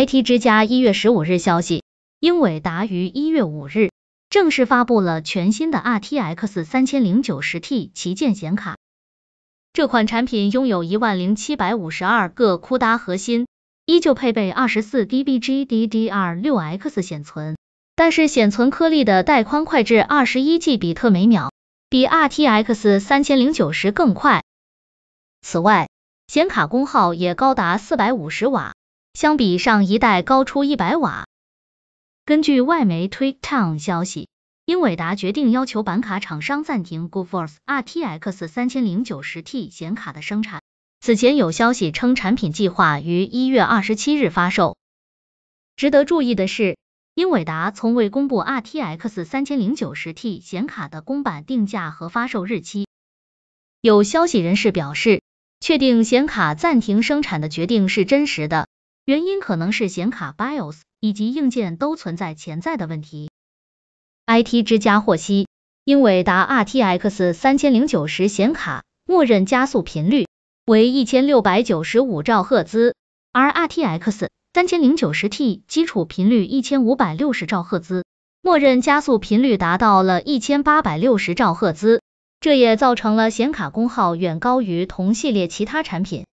IT 之家一月十五日消息，英伟达于一月五日正式发布了全新的 RTX 三千零九十 T 旗舰显卡。这款产品拥有一万零七百五十二个 CUDA 核心，依旧配备二十四 d b GDDR6X 显存，但是显存颗粒的带宽快至二十一 G 比特每秒，比 RTX 三千零九十更快。此外，显卡功耗也高达四百五十瓦。相比上一代高出一百瓦。根据外媒 t w i t t o w n 消息，英伟达决定要求板卡厂商暂停 g o f o r c e RTX 三千零九十 T 显卡的生产。此前有消息称，产品计划于一月二十七日发售。值得注意的是，英伟达从未公布 RTX 三千零九十 T 显卡的公版定价和发售日期。有消息人士表示，确定显卡暂停生产的决定是真实的。原因可能是显卡 BIOS 以及硬件都存在潜在的问题。IT 之家获悉，英伟达 RTX 3090显卡默认加速频率为1695赫兹，而 RTX 3090 t 基础频率1560赫兹，默认加速频率达到了1860赫兹，这也造成了显卡功耗远高于同系列其他产品。